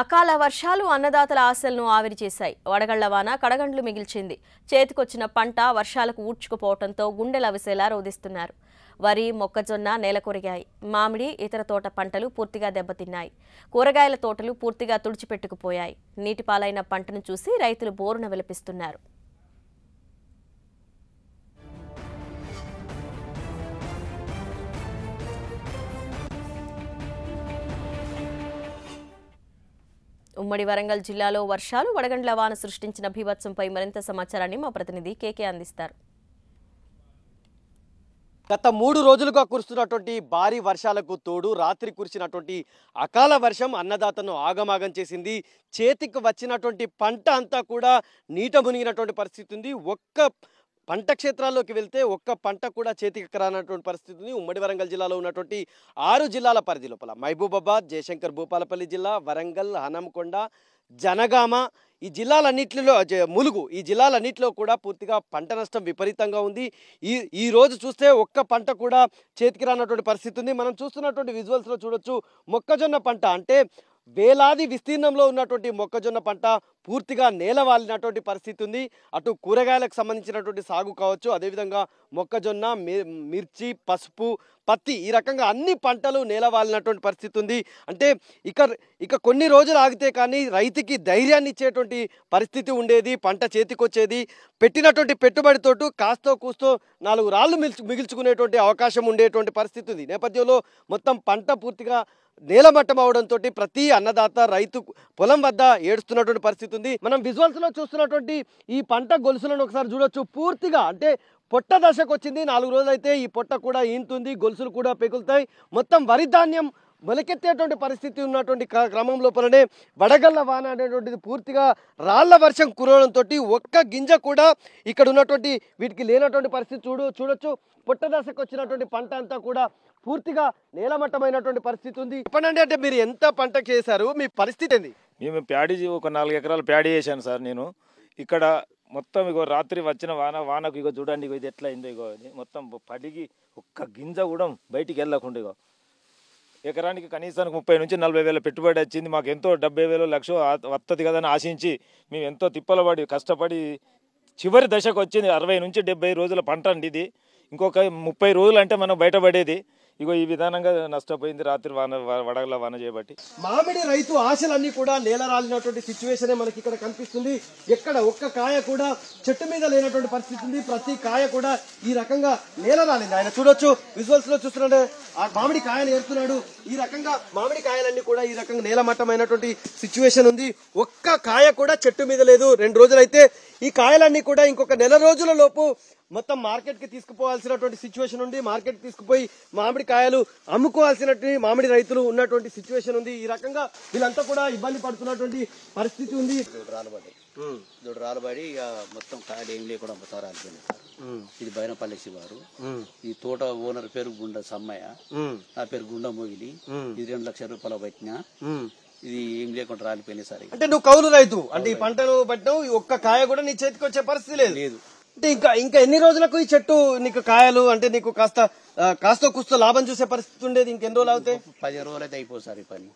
అకాల వర్షాలు అన్నదాతల ఆశలను ఆవిరి చేశాయి వడగళ్ల వాన కడగండ్లు మిగిల్చింది చేతికొచ్చిన పంట వర్షాలకు ఊడ్చుకుపోవడంతో విసేలా రోధిస్తున్నారు వరి మొక్కజొన్న నేలకొరిగాయి మామిడి ఇతర తోట పంటలు పూర్తిగా దెబ్బతిన్నాయి కూరగాయల తోటలు పూర్తిగా తుడిచిపెట్టుకుపోయాయి నీటిపాలైన పంటను చూసి రైతులు బోరున విలపిస్తున్నారు ఉమ్మడి వరంగల్ జిల్లాలో వర్షాలు వడగండ్ల వాన సృష్టించిన భీభత్సంపై మరింత సమాచారాన్ని మా ప్రతినిధి కేకే అందిస్తారు గత మూడు రోజులుగా కురుస్తున్నటువంటి భారీ వర్షాలకు తోడు రాత్రి కురిసినటువంటి అకాల వర్షం అన్నదాతను ఆగమాగం చేసింది చేతికి వచ్చినటువంటి పంట అంతా కూడా నీట మునిగినటువంటి పరిస్థితి ఉంది ఒక్క పంట క్షేత్రాల్లోకి వెళ్తే ఒక్క పంట కూడా చేతికి రానటువంటి పరిస్థితి ఉంది ఉమ్మడి వరంగల్ జిల్లాలో ఉన్నటువంటి ఆరు జిల్లాల పరిధి లోపల మహబూబాబాద్ జయశంకర్ భూపాలపల్లి జిల్లా వరంగల్ హనంకొండ జనగామ ఈ జిల్లాలన్నింటిలో ములుగు ఈ జిల్లాలన్నింటిలో కూడా పూర్తిగా పంట నష్టం విపరీతంగా ఉంది ఈ ఈ రోజు చూస్తే ఒక్క పంట కూడా చేతికి రానటువంటి పరిస్థితి ఉంది మనం చూస్తున్నటువంటి విజువల్స్లో చూడొచ్చు మొక్కజొన్న పంట అంటే వేలాది విస్తీర్ణంలో ఉన్నటువంటి మొక్కజొన్న పంట పూర్తిగా నేల వాలినటువంటి పరిస్థితి ఉంది అటు కూరగాయలకు సంబంధించినటువంటి సాగు కావచ్చు అదేవిధంగా మొక్కజొన్న మిర్చి పసుపు పత్తి ఈ రకంగా అన్ని పంటలు నేల వాలినటువంటి పరిస్థితి ఉంది అంటే ఇక ఇక కొన్ని రోజులు ఆగితే కానీ రైతుకి ధైర్యాన్ని ఇచ్చేటువంటి పరిస్థితి ఉండేది పంట చేతికొచ్చేది పెట్టినటువంటి పెట్టుబడితో కాస్తో కూస్తో నాలుగు రాళ్ళు మిగిల్చుకునేటువంటి అవకాశం ఉండేటువంటి పరిస్థితి ఉంది నేపథ్యంలో మొత్తం పంట పూర్తిగా నేలమట్టం అవడంతో ప్రతి అన్నదాత రైతు పొలం వద్ద ఏడుస్తున్నటువంటి పరిస్థితి ఉంది మనం విజువల్స్లో చూస్తున్నటువంటి ఈ పంట గొలుసులను ఒకసారి చూడొచ్చు పూర్తిగా అంటే పొట్ట దశకు వచ్చింది నాలుగు రోజులైతే ఈ పొట్ట కూడా ఈంతుంది గొలుసులు కూడా పెగులుతాయి మొత్తం వరి ధాన్యం మొలకెత్తేటువంటి పరిస్థితి ఉన్నటువంటి క్రమం లోపలనే వడగళ్ళ వాన అనేటువంటిది పూర్తిగా రాళ్ల వర్షం కురవడంతో ఒక్క గింజ కూడా ఇక్కడ ఉన్నటువంటి వీటికి లేనటువంటి పరిస్థితి చూడు చూడొచ్చు పుట్టదశకు వచ్చినటువంటి పంట అంతా కూడా పూర్తిగా నేలమట్టమైనటువంటి పరిస్థితి ఉంది చెప్పండి అంటే మీరు ఎంత పంట చేశారు మీ పరిస్థితి ఏంది మేము ప్యాడీ ఒక నాలుగు ఎకరాలు ప్యాడీ చేశాను సార్ నేను ఇక్కడ మొత్తం ఇగో రాత్రి వచ్చిన వాన వానకు ఇగో చూడండి ఇగో ఇది ఎట్లా అయింది ఇగో మొత్తం పడిగి ఒక్క గింజ కూడా బయటికి వెళ్ళకుండా ఇగో ఎకరానికి కనీసానికి ముప్పై నుంచి నలభై వేల పెట్టుబడి వచ్చింది మాకు ఎంతో డెబ్బై వేలు లక్ష వస్తుంది కదని ఆశించి మేము ఎంతో తిప్పలబడి కష్టపడి చివరి దశకు వచ్చింది అరవై నుంచి డెబ్బై రోజుల పంట అండి ఇది ఇంకొక ముప్పై రోజులు అంటే మనం బయటపడేది ఇగో ఈ విధానంగా నష్టపోయింది రాత్రి వాన వడగల వాన చేయబట్టి మామిడి రైతు ఆశలన్నీ కూడా నేలరాలినటువంటి సిచ్యువేషన్ మనకి ఇక్కడ కనిపిస్తుంది ఎక్కడ ఒక్క కాయ కూడా చెట్టు మీద లేనటువంటి పరిస్థితి ఉంది ప్రతి కాయ కూడా ఈ రకంగా నేలరాలింది ఆయన చూడొచ్చు విజువల్స్ లో చూస్తున్నాడు ఆ మామిడి కాయలు ఏరుతున్నాడు ఈ రకంగా మామిడి కాయలన్నీ కూడా ఈ రకంగా నేలమట్టమైనటువంటి సిచ్యువేషన్ ఉంది ఒక్క కాయ కూడా చెట్టు మీద లేదు రెండు రోజులైతే ఈ కాయలన్నీ కూడా ఇంకొక నెల రోజుల లోపు మొత్తం మార్కెట్ కి తీసుకుపోవాల్సినటువంటి సిచ్యువేషన్ ఉంది మార్కెట్ తీసుకుపోయి మామిడి కాయలు అమ్ముకోవాల్సినటువంటి మామిడి రైతులు ఉన్నటువంటి సిచ్యువేషన్ ఉంది ఈ రకంగా వీళ్ళంతా కూడా ఇబ్బంది పడుతున్నటువంటి పరిస్థితి ఉంది రాలబడి రాలబడి మొత్తం కాయలు ఏం లేకుండా మొత్తం రాలిపోయింది ఇది బైనపల్లి శివారు ఈ తోట ఓనర్ పేరు గుండ సమ్మయ్య నా పేరు గుండ మోగిలి ఇది రెండు లక్షల రూపాయల పెట్టినా ఇది ఏం లేకుండా రాలిపోయినాయి సరే అంటే నువ్వు కౌలు రైతు అంటే ఈ పంటలు పట్టడం ఒక్క కాయ కూడా నీ చేతికి వచ్చే పరిస్థితి లేదు లేదు అంటే ఇంకా ఇంకా ఎన్ని రోజులకు ఈ చెట్టు నీకు కాయలు అంటే నీకు కాస్త కాస్త కూస్త లాభం చూసే పరిస్థితి ఉండేది ఇంకెన్ని రోజులు అవుతాయి పదిహేను రోజులు అయితే అయిపోతుంది సార్ పని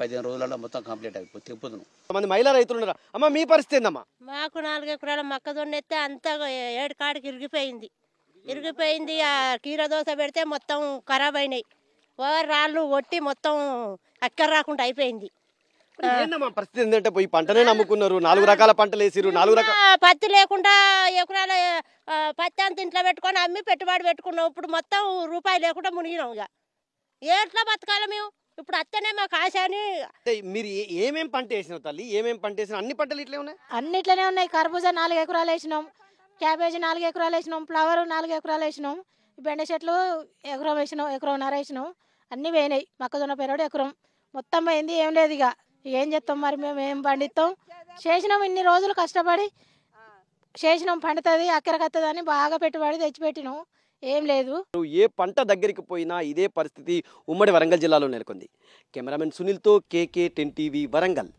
పదిహేను రోజులలో మొత్తం కంప్లీట్ అయిపోతుంది తిప్పుదును మంది మహిళా రైతులు ఉన్నారా అమ్మ మీ పరిస్థితి ఏందమ్మా మాకు నాలుగు ఎకరాల మొక్కజొన్న ఎత్తే అంతా ఏడు కాడికి ఇరిగిపోయింది ఇరిగిపోయింది ఆ కీర దోశ పెడితే మొత్తం ఖరాబ్ అయినాయి ఓ రాళ్ళు కొట్టి మొత్తం అక్కర రాకుండా అయిపోయింది పరిస్థితి ఏంటంటే పోయి పంటనే నమ్ముకున్నారు నాలుగు రకాల పంటలు వేసిరు నాలుగు రకాల పత్తి లేకుండా ఎకరాల పత్తి అంత ఇంట్లో పెట్టుకొని అమ్మి పెట్టుబడి పెట్టుకున్నాం ఇప్పుడు మొత్తం రూపాయి లేకుండా మునిగినాం ఇక ఎట్లా బతకాలి మేము ఇప్పుడు అత్తనే మా కాశాని అని మీరు ఏమేం పంట వేసినావు తల్లి ఏమేం పంట వేసినా అన్ని పంటలు ఇట్లే ఉన్నాయి అన్ని ఇట్లనే ఉన్నాయి కర్బూజా నాలుగు ఎకరాలు వేసినాం క్యాబేజీ నాలుగు ఎకరాలు వేసినాం ఫ్లవర్ నాలుగు ఎకరాలు వేసినాం బెండ చెట్లు ఎకరం వేసినాం ఎకరం నర వేసినాం అన్నీ పోయినాయి మొక్కజొన్న పెరడు ఎకరం మొత్తం పోయింది ఏం లేదు ఇక ఏం చేస్తాం మరి మేము ఏం పండిస్తాం చేసినాం ఇన్ని రోజులు కష్టపడి చేసినాం పండుతుంది అక్కరకత్తది అని బాగా పెట్టుబడి తెచ్చిపెట్టినాం ఏం లేదు ఏ పంట దగ్గరికి పోయినా ఇదే పరిస్థితి ఉమ్మడి వరంగల్ జిల్లాలో నెలకొంది కెమెరామెన్ సునీల్తో కేకే టెన్ టీవీ వరంగల్